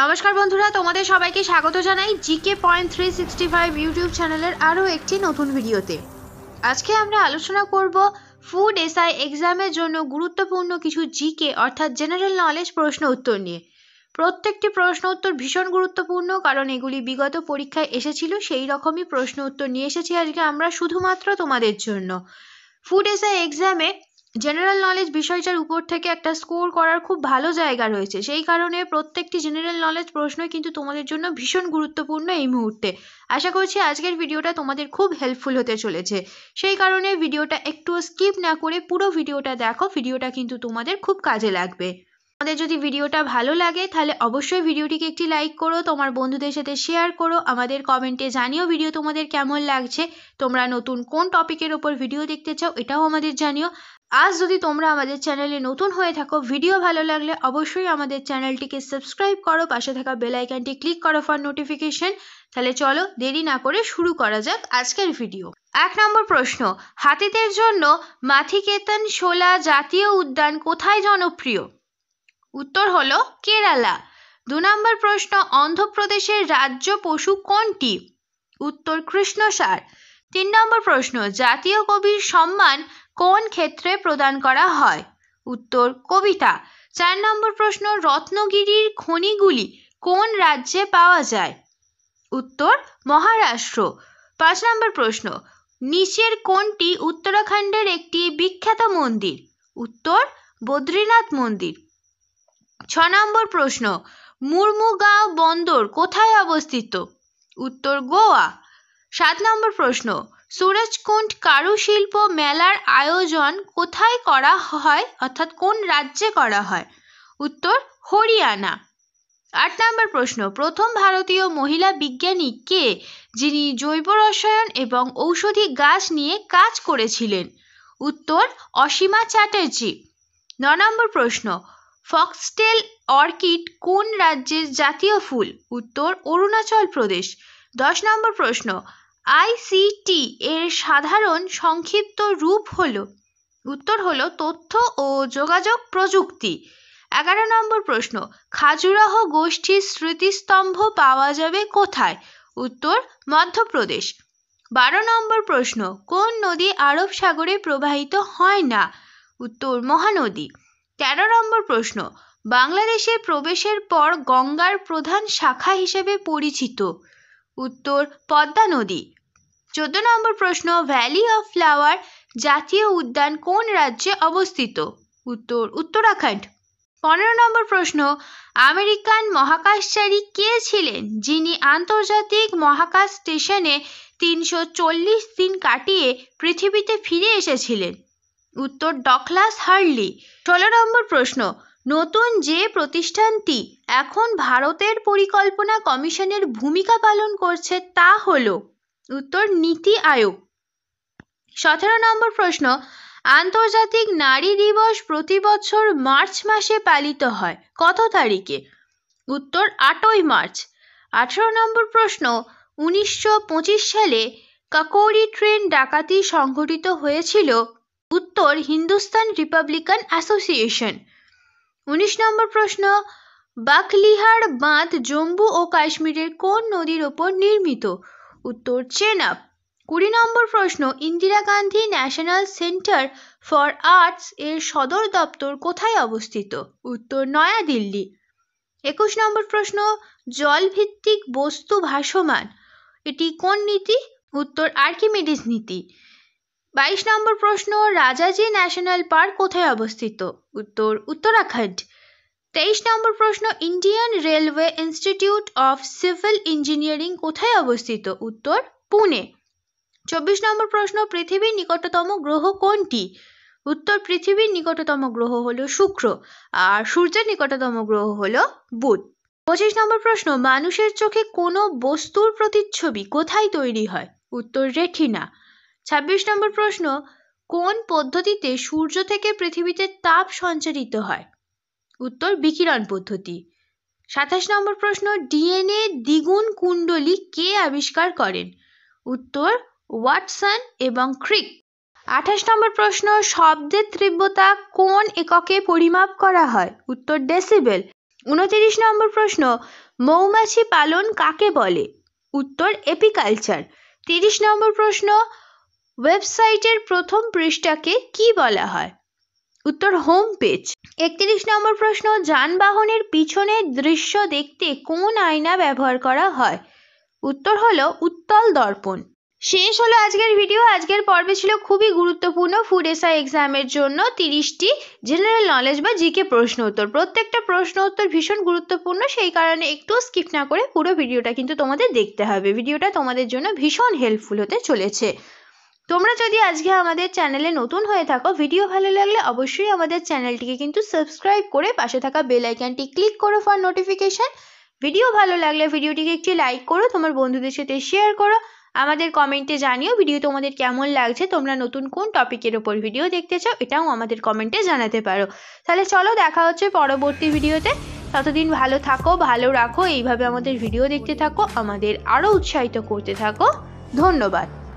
নমস্কার বন্ধুরা তোমাদের সবাইকে স্বাগত জানাই GK point three sixty five YouTube চ্যানেলের আরও একটি নতুন ভিডিওতে আজকে আমরা আলোচনা করব ফুড এসআই এক্সামের জন্য গুরুত্বপূর্ণ কিছু জিকে অর্থাৎ জেনারেল নলেজ প্রশ্ন উত্তর নিয়ে প্রত্যেকটি প্রশ্ন উত্তর ভীষণ গুরুত্বপূর্ণ কারণ এগুলি বিগত পরীক্ষায় এসেছিল সেই রকমই প্রশ্ন উত্তর নিয়ে এসেছি আজকে আমরা শুধুমাত্র তোমাদের জন্য ফুড এসআই এক্সামে জেনারেল নলেজ বিষয়টার উপর থেকে একটা স্কোর করার খুব ভালো জায়গা রয়েছে সেই কারণে প্রত্যেকটি জেনারেল নলেজ প্রশ্ন কিন্তু তোমাদের জন্য ভীষণ গুরুত্বপূর্ণ এই মুহূর্তে আশা করছি আজকের ভিডিওটা তোমাদের খুব হেল্পফুল হতে চলেছে সেই কারণে ভিডিওটা একটু স্কিপ না করে পুরো ভিডিওটা দেখো ভিডিওটা কিন্তু তোমাদের খুব কাজে লাগবে তোমাদের যদি ভিডিওটা ভালো লাগে তাহলে অবশ্যই ভিডিওটিকে একটি লাইক করো তোমার বন্ধুদের সাথে শেয়ার করো আমাদের কমেন্টে জানিও ভিডিও তোমাদের কেমন লাগছে তোমরা নতুন কোন টপিকের ওপর ভিডিও দেখতে চাও এটাও আমাদের জানিও আজ যদি তোমরা আমাদের চ্যানেলে নতুন হয়ে থাকো ভিডিও ভালো লাগলে অবশ্যই আমাদের চ্যানেলটিকে সাবস্ক্রাইব করো পাশে থাকা বেল আইকনটি ক্লিক করো ফর নোটিফিকেশন তাহলে চলো দেরি না করে শুরু করা যাক আজকের ভিডিও এক নম্বর প্রশ্ন হাতিদের জন্য মাথিকেতন শোলা জাতীয় উদ্যান কোথায় জনপ্রিয় উত্তর হলো কেরালা দু নম্বর প্রশ্ন অন্ধ্রপ্রদেশের রাজ্য পশু কোনটি উত্তর কৃষ্ণসার তিন নম্বর প্রশ্ন জাতীয় কবির সম্মান কোন ক্ষেত্রে প্রদান করা হয় উত্তর কবিতা চার নম্বর প্রশ্ন রত্নগিরির খনিগুলি কোন রাজ্যে পাওয়া যায় উত্তর মহারাষ্ট্র পাঁচ নম্বর প্রশ্ন নিচের কোনটি উত্তরাখণ্ডের একটি বিখ্যাত মন্দির উত্তর বদ্রীনাথ মন্দির ছ নম্বর প্রশ্ন মুর্মুগাঁও বন্দর কোথায় অবস্থিত উত্তর গোয়া সাত নম্বর প্রশ্ন সুরজকুণ্ড কারুশিল্প মেলার আয়োজন কোথায় করা হয় অর্থাৎ কোন রাজ্যে করা হয় উত্তর হরিয়ানা আট নম্বর প্রশ্ন প্রথম ভারতীয় মহিলা বিজ্ঞানী কে যিনি জৈব রসায়ন এবং ঔষধি গাছ নিয়ে কাজ করেছিলেন উত্তর অসীমা চ্যাটার্জি ন নম্বর প্রশ্ন ফক্সটেল অর্কিড কোন রাজ্যের জাতীয় ফুল উত্তর অরুণাচল প্রদেশ দশ নম্বর প্রশ্ন আইসিটি এর সাধারণ সংক্ষিপ্ত রূপ হল উত্তর হলো তথ্য ও যোগাযোগ প্রযুক্তি এগারো নম্বর প্রশ্ন খাজুরাহ গোষ্ঠীর স্মৃতিস্তম্ভ পাওয়া যাবে কোথায় উত্তর মধ্যপ্রদেশ বারো নম্বর প্রশ্ন কোন নদী আরব সাগরে প্রবাহিত হয় না উত্তর মহানদী তেরো নম্বর প্রশ্ন বাংলাদেশে প্রবেশের পর গঙ্গার প্রধান শাখা হিসেবে পরিচিত উত্তর পদ্মা নদী চোদ্দ নম্বর প্রশ্ন ভ্যালি অফ ফ্লাওয়ার জাতীয় উদ্যান কোন রাজ্যে অবস্থিত উত্তর উত্তরাখণ্ড পনেরো নম্বর প্রশ্ন আমেরিকান মহাকাশচারী কে ছিলেন যিনি আন্তর্জাতিক মহাকাশ স্টেশনে তিনশো চল্লিশ দিন কাটিয়ে পৃথিবীতে ফিরে এসেছিলেন উত্তর ডকলাস হার্লি ষোলো নম্বর প্রশ্ন নতুন যে প্রতিষ্ঠানটি এখন ভারতের পরিকল্পনা কমিশনের ভূমিকা পালন করছে তা হল উত্তর নীতি আয়োগ সতেরো নম্বর প্রশ্ন আন্তর্জাতিক নারী দিবস প্রতি বছর মার্চ মাসে পালিত হয় কত তারিখে উত্তর আটই মার্চ আঠেরো নম্বর প্রশ্ন উনিশশো সালে কাকৌরি ট্রেন ডাকাতি সংঘটিত হয়েছিল উত্তর হিন্দুস্তান রিপাবলিকান অ্যাসোসিয়েশন উনিশ নম্বর প্রশ্ন বাকলিহার বাঁধ জম্মু ও কাশ্মীরের কোন নদীর ওপর নির্মিত উত্তর চেনাব কুড়ি নম্বর প্রশ্ন Indira Gandhi national centre for arts এর সদর দপ্তর কোথায় অবস্থিত উত্তর নয়াদিল্লি একুশ নম্বর প্রশ্ন জলভিত্তিক বস্তু ভাসমান এটি কোন নীতি উত্তর আর্কিমিডিস নীতি বাইশ নম্বর প্রশ্ন রাজাজি ন্যাশনাল পার্ক কোথায় অবস্থিত উত্তর উত্তরাখণ্ড তেইশ নম্বর প্রশ্ন Indian railway institute of civil engineering কোথায় অবস্থিত উত্তর পুনে চব্বিশ নম্বর প্রশ্ন পৃথিবীর নিকটতম গ্রহ কোনটি উত্তর পৃথিবীর নিকটতম গ্রহ হলো শুক্র আর সূর্যের নিকটতম গ্রহ হলো বুধ পঁচিশ নম্বর প্রশ্ন মানুষের চোখে কোনো বস্তুর প্রতিচ্ছবি কোথায় তৈরি হয় উত্তর রেঠিনা ২৬ নম্বর প্রশ্ন কোন পদ্ধতিতে সূর্য থেকে পৃথিবীতে তাপ সঞ্চারিত হয় উত্তর বিকিরণ পদ্ধতি সাতাশ নম্বর প্রশ্ন ডিএনএ দ্বিগুণ কুণ্ডলি কে আবিষ্কার করেন উত্তর ওয়াটসন এবং ক্রিক আঠাশ নম্বর প্রশ্ন শব্দের তীব্রতা কোন এককে পরিমাপ করা হয় উত্তর ডেসিবেল উনতিরিশ নম্বর প্রশ্ন মৌমাছি পালন কাকে বলে উত্তর এপিকালচার তিরিশ নম্বর প্রশ্ন ওয়েবসাইটের প্রথম পৃষ্ঠাকে কী বলা হয় উত্তর হোম পেজ একত্রিশ নম্বর প্রশ্ন যানবাহনের পিছনের দৃশ্য দেখতে কোন আয়না ব্যবহার করা হয় উত্তর হলো উত্তল দর্পণ শেষ হলো আজকের ভিডিও আজকের পর্বে ছিল খুবই গুরুত্বপূর্ণ ফুড এসআই এক্সামের জন্য তিরিশটি জেনারেল নলেজ বা জিকে প্রশ্ন উত্তর প্রত্যেকটা প্রশ্ন উত্তর ভীষণ গুরুত্বপূর্ণ সেই কারণে একটু স্কিপ না করে পুরো ভিডিওটা কিন্তু তোমাদের দেখতে হবে ভিডিওটা তোমাদের জন্য ভীষণ হেল্পফুল হতে চলেছে তোমরা যদি আজকে আমাদের চ্যানেলে নতুন হয়ে থাকো ভিডিও ভালো লাগলে অবশ্যই আমাদের চ্যানেলটিকে কিন্তু সাবস্ক্রাইব করে পাশে থাকা বেল আইকনটি ক্লিক করো ফর নোটিফিকেশান ভিডিও ভালো লাগলে ভিডিওটিকে একটি লাইক করো তোমার বন্ধুদের সাথে শেয়ার করো আমাদের কমেন্টে জানিও ভিডিও তোমাদের কেমন লাগছে তোমরা নতুন কোন টপিকের ওপর ভিডিও দেখতে চাও এটাও আমাদের কমেন্টে জানাতে পারো তাহলে চলো দেখা হচ্ছে পরবর্তী ভিডিওতে ততদিন ভালো থাকো ভালো রাখো এইভাবে আমাদের ভিডিও দেখতে থাকো আমাদের আরও উৎসাহিত করতে থাকো ধন্যবাদ